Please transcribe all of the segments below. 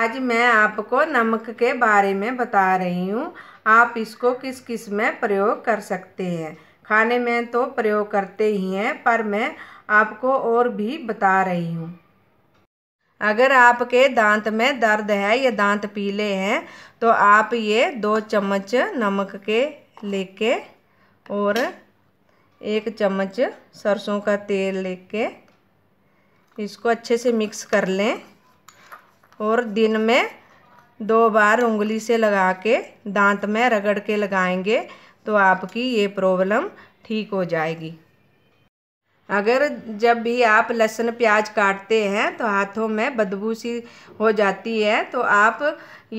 आज मैं आपको नमक के बारे में बता रही हूँ आप इसको किस किस में प्रयोग कर सकते हैं खाने में तो प्रयोग करते ही हैं पर मैं आपको और भी बता रही हूँ अगर आपके दांत में दर्द है या दांत पीले हैं तो आप ये दो चम्मच नमक के लेके और एक चम्मच सरसों का तेल लेके इसको अच्छे से मिक्स कर लें और दिन में दो बार उंगली से लगा के दांत में रगड़ के लगाएंगे तो आपकी ये प्रॉब्लम ठीक हो जाएगी अगर जब भी आप लहसुन प्याज काटते हैं तो हाथों में बदबू सी हो जाती है तो आप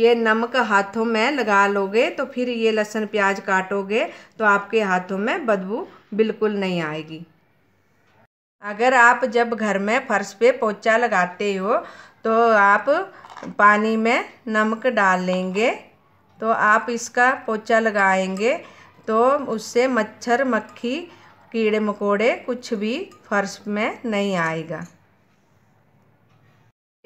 ये नमक हाथों में लगा लोगे तो फिर ये लहसुन प्याज काटोगे तो आपके हाथों में बदबू बिल्कुल नहीं आएगी अगर आप जब घर में फर्श पे पोचा लगाते हो तो आप पानी में नमक डाल लेंगे तो आप इसका पोचा लगाएंगे तो उससे मच्छर मक्खी कीड़े मकोड़े कुछ भी फर्श में नहीं आएगा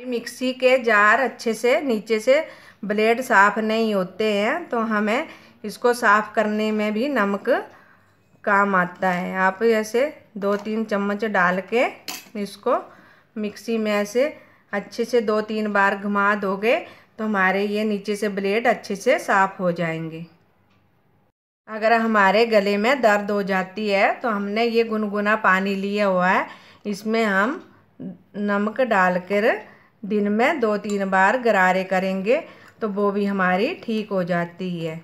मिक्सी के जार अच्छे से नीचे से ब्लेड साफ़ नहीं होते हैं तो हमें इसको साफ़ करने में भी नमक काम आता है आप ऐसे दो तीन चम्मच डाल के इसको मिक्सी में ऐसे अच्छे से दो तीन बार घुमा दोगे तो हमारे ये नीचे से ब्लेड अच्छे से साफ़ हो जाएंगे अगर हमारे गले में दर्द हो जाती है तो हमने ये गुनगुना पानी लिया हुआ है इसमें हम नमक डालकर दिन में दो तीन बार गरारे करेंगे तो वो भी हमारी ठीक हो जाती है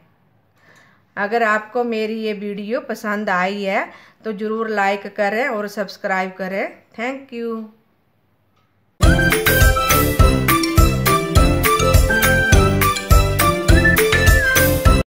अगर आपको मेरी ये वीडियो पसंद आई है तो ज़रूर लाइक करें और सब्सक्राइब करें थैंक यू